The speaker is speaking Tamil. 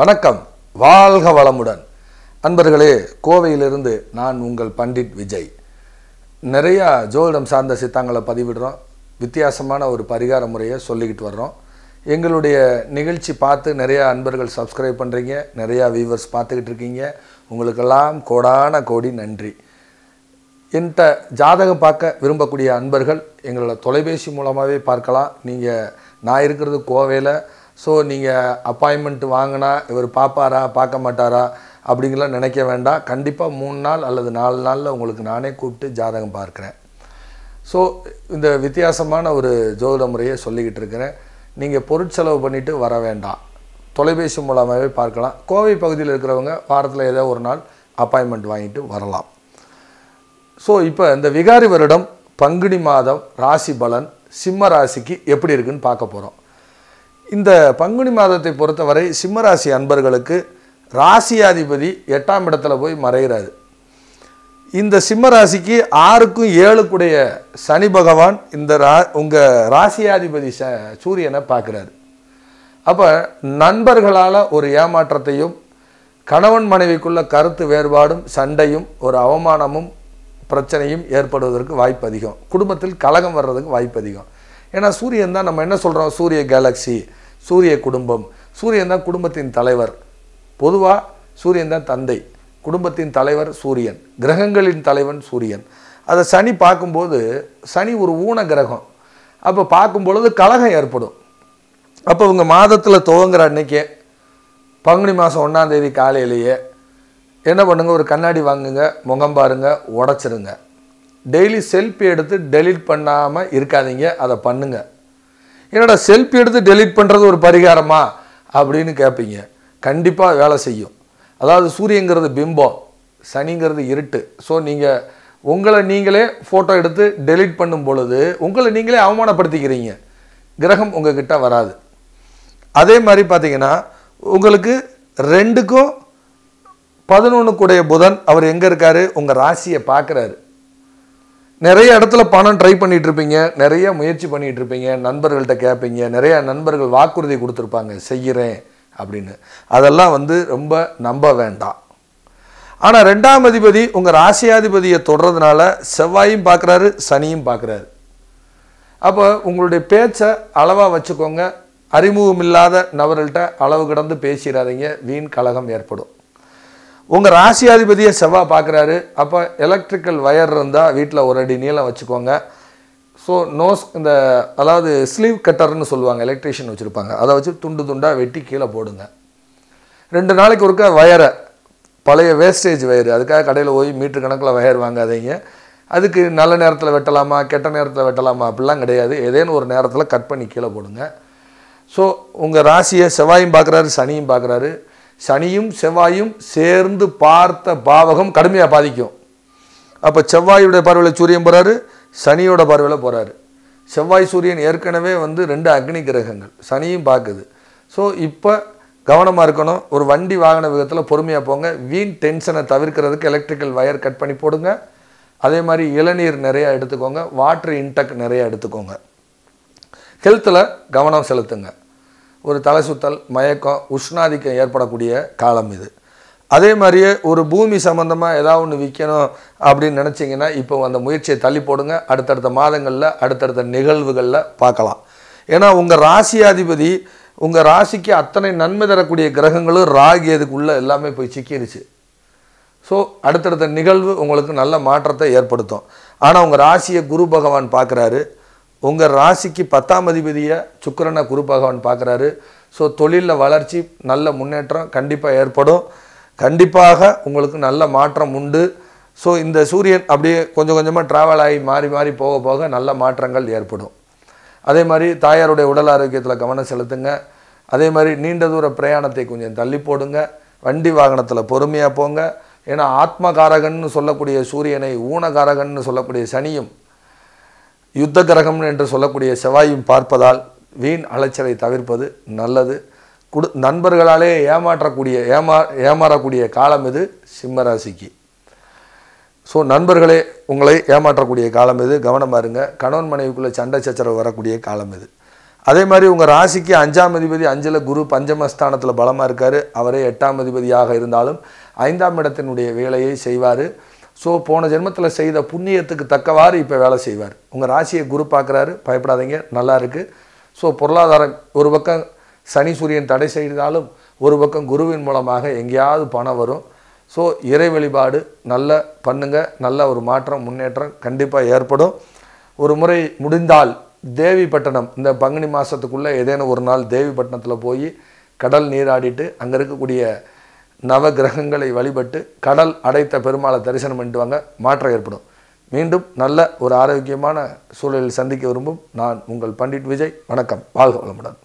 வணக்கம் வாழ்க வளமுடன் அன்பர்களே கோவையிலிருந்து நான் உங்கள் பண்டிட் விஜய் நிறையா ஜோதிடம் சார்ந்த சித்தாங்களை பதிவிடுறோம் வித்தியாசமான ஒரு பரிகார முறையை சொல்லிக்கிட்டு வர்றோம் எங்களுடைய நிகழ்ச்சி பார்த்து நிறையா அன்பர்கள் சப்ஸ்கிரைப் பண்ணுறீங்க நிறையா வியூவர்ஸ் பார்த்துக்கிட்டு இருக்கீங்க உங்களுக்கெல்லாம் கோடான கோடி நன்றி என்கிட்ட ஜாதகம் பார்க்க விரும்பக்கூடிய அன்பர்கள் எங்களோட தொலைபேசி மூலமாகவே பார்க்கலாம் நீங்கள் நான் இருக்கிறது கோவையில் ஸோ நீங்கள் அப்பாயின்மெண்ட் வாங்கினா இவர் பார்ப்பாரா பார்க்க மாட்டாரா அப்படிங்கலாம் நினைக்க வேண்டாம் கண்டிப்பாக மூணு நாள் அல்லது நாலு நாளில் உங்களுக்கு நானே கூப்பிட்டு ஜாதகம் பார்க்குறேன் ஸோ இந்த வித்தியாசமான ஒரு ஜோதிட முறையை சொல்லிக்கிட்டு இருக்கிறேன் நீங்கள் பொருட்செலவு பண்ணிவிட்டு வர வேண்டாம் தொலைபேசி மூலமாகவே பார்க்கலாம் கோவை பகுதியில் இருக்கிறவங்க வாரத்தில் ஏதோ ஒரு நாள் அப்பாயின்மெண்ட் வாங்கிட்டு வரலாம் ஸோ இப்போ இந்த விகாரி வருடம் பங்குனி மாதம் ராசி பலன் சிம்ம ராசிக்கு எப்படி இருக்குன்னு பார்க்க போகிறோம் இந்த பங்குனி மாதத்தை பொறுத்தவரை சிம்மராசி அன்பர்களுக்கு ராசியாதிபதி எட்டாம் இடத்துல போய் மறைகிறாரு இந்த சிம்மராசிக்கு ஆறுக்கும் ஏழுக்குடைய சனி பகவான் இந்த ரா உங்கள் ராசியாதிபதி ச சூரியனை பார்க்குறாரு அப்போ நண்பர்களால் ஒரு ஏமாற்றத்தையும் கணவன் மனைவிக்குள்ள கருத்து வேறுபாடும் சண்டையும் ஒரு அவமானமும் பிரச்சனையும் ஏற்படுவதற்கு வாய்ப்பு அதிகம் குடும்பத்தில் கலகம் வர்றதுக்கு வாய்ப்பு அதிகம் ஏன்னா சூரியன் தான் நம்ம என்ன சொல்கிறோம் சூரிய கேலக்ஸி சூரிய குடும்பம் சூரியன் தான் குடும்பத்தின் தலைவர் பொதுவாக சூரியன் தான் தந்தை குடும்பத்தின் தலைவர் சூரியன் கிரகங்களின் தலைவன் சூரியன் அதை சனி பார்க்கும்போது சனி ஒரு ஊன கிரகம் அப்போ பார்க்கும் பொழுது கலகம் ஏற்படும் அப்போ இவங்க மாதத்தில் துவங்குற அன்னைக்கே பங்குனி மாதம் ஒன்றாந்தேதி காலையிலேயே என்ன பண்ணுங்கள் ஒரு கண்ணாடி வாங்குங்க முகம் பாருங்கள் உடச்சிருங்க டெய்லி செல்ஃபி எடுத்து டெலிட் பண்ணாமல் இருக்காதீங்க அதை பண்ணுங்கள் என்னடா செல்ஃபி எடுத்து டெலிட் பண்ணுறது ஒரு பரிகாரமா அப்படின்னு கேட்பீங்க கண்டிப்பாக வேலை செய்யும் அதாவது சூரியங்கிறது பிம்பம் சனிங்கிறது இருட்டு ஸோ நீங்கள் உங்களை நீங்களே ஃபோட்டோ எடுத்து டெலிட் பண்ணும் பொழுது உங்களை நீங்களே அவமானப்படுத்திக்கிறீங்க கிரகம் கிட்டே வராது அதே மாதிரி பார்த்தீங்கன்னா உங்களுக்கு ரெண்டுக்கும் பதினொன்றுக்குடைய புதன் அவர் எங்கே இருக்கார் உங்கள் ராசியை பார்க்குறாரு நிறைய இடத்துல பணம் ட்ரை பண்ணிட்டு இருப்பீங்க நிறைய முயற்சி பண்ணிட்டு இருப்பீங்க நண்பர்கள்ட்ட கேட்பீங்க நிறைய நண்பர்கள் வாக்குறுதி கொடுத்துருப்பாங்க செய்கிறேன் அப்படின்னு அதெல்லாம் வந்து ரொம்ப நம்ப வேண்டாம் ஆனால் ரெண்டாம் அதிபதி உங்கள் ராசியாதிபதியை தொடர்றதுனால செவ்வாயும் பார்க்குறாரு சனியும் பார்க்குறாரு அப்போ உங்களுடைய பேச்சை அளவாக வச்சுக்கோங்க அறிமுகம் இல்லாத நபர்கள்ட்ட அளவு கிடந்து பேசிடாதீங்க வீண் கழகம் ஏற்படும் உங்கள் ராசியாதிபதியை செவ்வாய் பார்க்குறாரு அப்போ எலக்ட்ரிக்கல் ஒயர் இருந்தால் வீட்டில் ஒரு அடி நீளம் வச்சுக்கோங்க ஸோ நோஸ் இந்த அதாவது ஸ்லீவ் கட்டர்னு சொல்லுவாங்க எலக்ட்ரிஷியன் வச்சுருப்பாங்க அதை வச்சு துண்டு துண்டாக வெட்டி கீழே போடுங்க ரெண்டு நாளைக்கு ஒருக்கா ஒயரை பழைய வேஸ்டேஜ் வயர் அதுக்காக கடையில் போய் மீட்ரு கணக்கில் வயர் வாங்காதீங்க அதுக்கு நல்ல நேரத்தில் வெட்டலாமா கெட்ட நேரத்தில் வெட்டலாமா அப்படிலாம் கிடையாது ஏதேனும் ஒரு நேரத்தில் கட் பண்ணி கீழே போடுங்க ஸோ உங்கள் ராசியை செவ்வாயும் பார்க்குறாரு சனியும் பார்க்குறாரு சனியும் செவ்வாயும் சேர்ந்து பார்த்த பாவகம் கடுமையாக பாதிக்கும் அப்போ செவ்வாயுடைய பார்வையில் சூரியன் போகிறாரு சனியோட பார்வையில் போகிறாரு செவ்வாய் சூரியன் ஏற்கனவே வந்து ரெண்டு அக்னி கிரகங்கள் சனியும் பார்க்குது ஸோ இப்போ கவனமாக இருக்கணும் ஒரு வண்டி வாகன விதத்தில் பொறுமையாக போங்க வீண் டென்ஷனை தவிர்க்கிறதுக்கு எலக்ட்ரிக்கல் வயர் கட் பண்ணி போடுங்க அதே மாதிரி இளநீர் நிறையா எடுத்துக்கோங்க வாட்ரு இன்டெக் நிறையா எடுத்துக்கோங்க ஹெல்த்தில் கவனம் செலுத்துங்கள் ஒரு தலை சுத்தல் மயக்கம் உஷ்ணாதிக்கம் ஏற்படக்கூடிய காலம் இது அதே மாதிரியே ஒரு பூமி சம்மந்தமாக ஏதாவது ஒன்று விற்கணும் அப்படின்னு நினச்சிங்கன்னா இப்போ அந்த முயற்சியை தள்ளி போடுங்க அடுத்தடுத்த மாதங்களில் அடுத்தடுத்த நிகழ்வுகளில் பார்க்கலாம் ஏன்னா உங்கள் ராசியாதிபதி உங்கள் ராசிக்கு அத்தனை நன்மை தரக்கூடிய கிரகங்களும் ராகி அதுக்குள்ளே எல்லாமே போய் சிக்கிடுச்சு ஸோ அடுத்தடுத்த நிகழ்வு உங்களுக்கு நல்ல மாற்றத்தை ஏற்படுத்தும் ஆனால் உங்கள் ராசியை குரு பகவான் பார்க்குறாரு உங்கள் ராசிக்கு பத்தாம் அதிபதியை சுக்கரனை குரு பகவான் பார்க்குறாரு ஸோ தொழிலில் வளர்ச்சி நல்ல முன்னேற்றம் கண்டிப்பாக ஏற்படும் கண்டிப்பாக உங்களுக்கு நல்ல மாற்றம் உண்டு ஸோ இந்த சூரியன் அப்படியே கொஞ்சம் கொஞ்சமாக ட்ராவல் ஆகி மாறி மாறி போக போக நல்ல மாற்றங்கள் ஏற்படும் அதே மாதிரி தாயாருடைய உடல் ஆரோக்கியத்தில் கவனம் செலுத்துங்க அதே மாதிரி நீண்ட தூர பிரயாணத்தை கொஞ்சம் தள்ளி போடுங்க வண்டி வாகனத்தில் பொறுமையாக போங்க ஏன்னா ஆத்மகாரகன்னு சொல்லக்கூடிய சூரியனை ஊனகாரகன்னு சொல்லக்கூடிய சனியும் யுத்த கிரகம் என்று சொல்லக்கூடிய செவ்வாயும் பார்ப்பதால் வீண் அலைச்சலை தவிர்ப்பது நல்லது குடு நண்பர்களாலே ஏமாற்றக்கூடிய ஏமா ஏமாறக்கூடிய காலம் இது சிம்மராசிக்கு ஸோ நண்பர்களே உங்களை ஏமாற்றக்கூடிய காலம் இது கவனமாக இருங்க கணவன் மனைவிக்குள்ளே சண்டை சச்சரவு வரக்கூடிய காலம் இது அதே மாதிரி உங்கள் ராசிக்கு அஞ்சாம் அதிபதி அஞ்சில் குரு பஞ்சமஸ்தானத்தில் பலமாக இருக்கார் அவரே எட்டாம் அதிபதியாக இருந்தாலும் ஐந்தாம் இடத்தினுடைய வேலையை செய்வார் ஸோ போன ஜென்மத்தில் செய்த புண்ணியத்துக்கு தக்கவாறு இப்போ வேலை செய்வார் உங்கள் ராசியை குரு பார்க்குறாரு பயப்படாதீங்க நல்லா இருக்குது ஸோ பொருளாதாரம் ஒரு பக்கம் சனி சூரியன் தடை செய்தாலும் ஒரு பக்கம் குருவின் மூலமாக எங்கேயாவது பணம் வரும் ஸோ இறை வழிபாடு நல்ல பண்ணுங்கள் நல்ல ஒரு மாற்றம் முன்னேற்றம் கண்டிப்பாக ஏற்படும் ஒரு முறை முடிந்தால் தேவிப்பட்டினம் இந்த பங்குனி மாதத்துக்குள்ளே ஏதேனும் ஒரு நாள் தேவிப்பட்டினத்தில் போய் கடல் நீராடிட்டு அங்கே இருக்கக்கூடிய நவ கிரகங்களை வழிபட்டு கடல் அடைத்த பெருமாளை தரிசனம் பண்ணிட்டு வாங்க மாற்றம் ஏற்படும் மீண்டும் நல்ல ஒரு ஆரோக்கியமான சூழலில் சந்திக்க விரும்பும் நான் உங்கள் பண்டிட் விஜய் வணக்கம் வாழ்க வளமுடன்